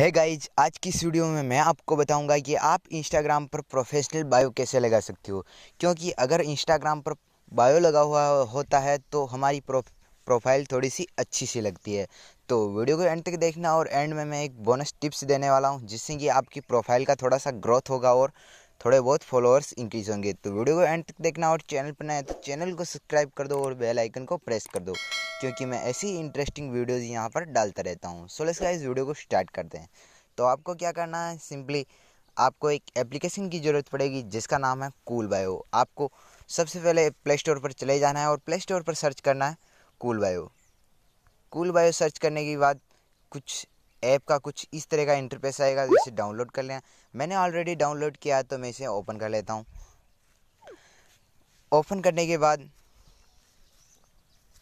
है hey guys आज की इस वीडियो में मैं आपको बताऊंगा कि आप इंस्टाग्राम पर प्रोफेशनल बायो कैसे लगा सकते हो क्योंकि अगर इंस्टाग्राम पर बायो लगा हुआ होता है तो हमारी प्रो प्रोफाइल थोड़ी सी अच्छी सी लगती है तो वीडियो को एंड तक देखना और एंड में मैं एक बोनस टिप्स देने वाला हूँ जिससे कि आपकी प्रोफाइल का थोड़ा सा ग्रोथ होगा और थोड़े बहुत फॉलोअर्स इंक्रीज होंगे तो वीडियो को एंड तक देखना और चैनल पर नए तो चैनल को सब्सक्राइब कर दो और बेलाइकन को प्रेस कर दो क्योंकि मैं ऐसी इंटरेस्टिंग वीडियोज़ यहाँ पर डालता रहता हूँ सो लेट्स गाइस वीडियो को स्टार्ट करते हैं तो आपको क्या करना है सिंपली आपको एक एप्लीकेशन की ज़रूरत पड़ेगी जिसका नाम है कूल बायो आपको सबसे पहले प्ले स्टोर पर चले जाना है और प्ले स्टोर पर सर्च करना है cool bio cool bio search करने के बाद कुछ ऐप का कुछ इस तरह का इंटरफेस आएगा जिसे डाउनलोड कर लें मैंने ऑलरेडी डाउनलोड किया है तो मैं इसे ओपन कर लेता हूँ ओपन करने के बाद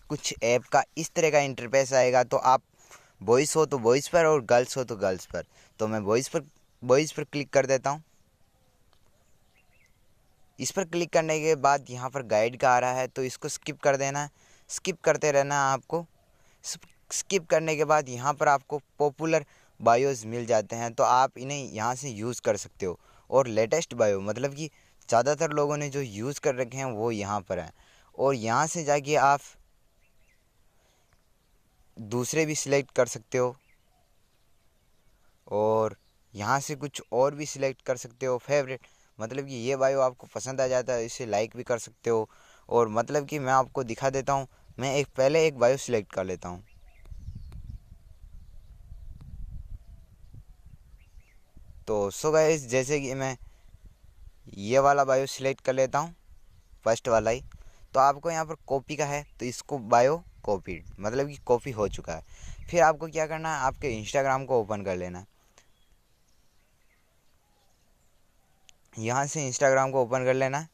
कुछ ऐप का इस तरह का इंटरफेस आएगा तो आप बॉयज़ हो तो बॉयज़ पर और गर्ल्स हो तो गर्ल्स पर तो मैं बॉयज़ पर बॉयज़ पर क्लिक कर देता हूँ इस पर क्लिक करने के बाद यहाँ पर गाइड का आ रहा है तो इसको स्किप कर देना है स्किप करते रहना है आपको स्किप करने के बाद यहाँ पर आपको पॉपुलर बायोज़ मिल जाते हैं तो आप इन्हें यहाँ से यूज़ कर सकते हो और लेटेस्ट बायो मतलब कि ज़्यादातर लोगों ने जो यूज़ कर रखे हैं वो यहाँ पर हैं और यहाँ से जाके आप दूसरे भी सिलेक्ट कर सकते हो और यहाँ से कुछ और भी सिलेक्ट कर सकते हो फेवरेट मतलब कि ये बायो आपको पसंद आ जाता है इसे लाइक भी कर सकते हो और मतलब कि मैं आपको दिखा देता हूँ मैं एक पहले एक बायो सिलेक्ट कर लेता हूँ तो सो गाइस जैसे कि मैं ये वाला बायो सिलेक्ट कर लेता हूँ फर्स्ट वाला ही तो आपको यहाँ पर कॉपी का है तो इसको बायो कॉपीड मतलब कि कॉपी हो चुका है फिर आपको क्या करना है आपके इंस्टाग्राम को ओपन कर लेना यहाँ से इंस्टाग्राम को ओपन कर लेना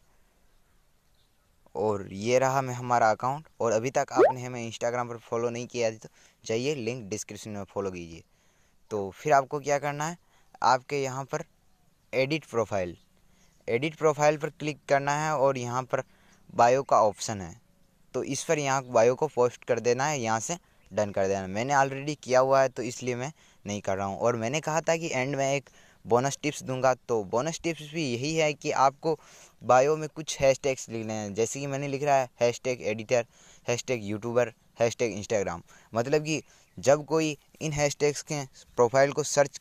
और ये रहा मैं हमारा अकाउंट और अभी तक आपने हमें इंस्टाग्राम पर फॉलो नहीं किया तो जाइए लिंक डिस्क्रिप्शन में फॉलो कीजिए तो फिर आपको क्या करना है आपके यहाँ पर एडिट प्रोफाइल एडिट प्रोफाइल पर क्लिक करना है और यहाँ पर बायो का ऑप्शन है तो इस पर यहाँ बायो को पोस्ट कर देना है यहाँ से डन कर देना मैंने ऑलरेडी किया हुआ है तो इसलिए मैं नहीं कर रहा हूँ और मैंने कहा था कि एंड में एक बोनस टिप्स दूंगा तो बोनस टिप्स भी यही है कि आपको बायो में कुछ हैश टैग्स लिखने हैं जैसे कि मैंने लिख रहा है hash tag editor hash tag YouTuber hash tag Instagram मतलब कि जब कोई इन हैश टैग्स के प्रोफाइल को सर्च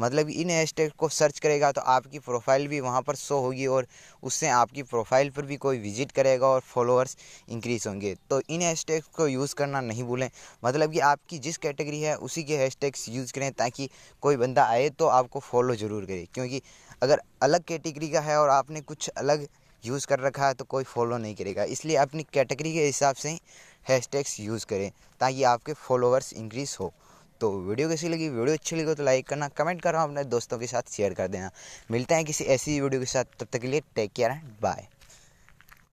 मतलब इन हैशटैग को सर्च करेगा तो आपकी प्रोफाइल भी वहाँ पर शो होगी और उससे आपकी प्रोफाइल पर भी कोई विजिट करेगा और फॉलोअर्स इंक्रीज़ होंगे तो इन हैशटैग को यूज़ करना नहीं भूलें मतलब कि आपकी जिस कैटेगरी है उसी के हैशटैग्स यूज़ करें ताकि कोई बंदा आए तो आपको फॉलो ज़रूर करे क्योंकि अगर अलग कैटेगरी का है और आपने कुछ अलग यूज़ कर रखा है तो कोई फॉलो नहीं करेगा इसलिए अपनी कैटेगरी के हिसाब से हैशटैग्स यूज़ करें ताकि आपके फॉलोअर्स इंक्रीज़ हो तो वीडियो कैसी लगी वीडियो अच्छी लगी तो लाइक करना कमेंट करना अपने दोस्तों के साथ शेयर कर देना मिलते हैं किसी ऐसी वीडियो के साथ तब तक के लिए टेक केयर एंड बाय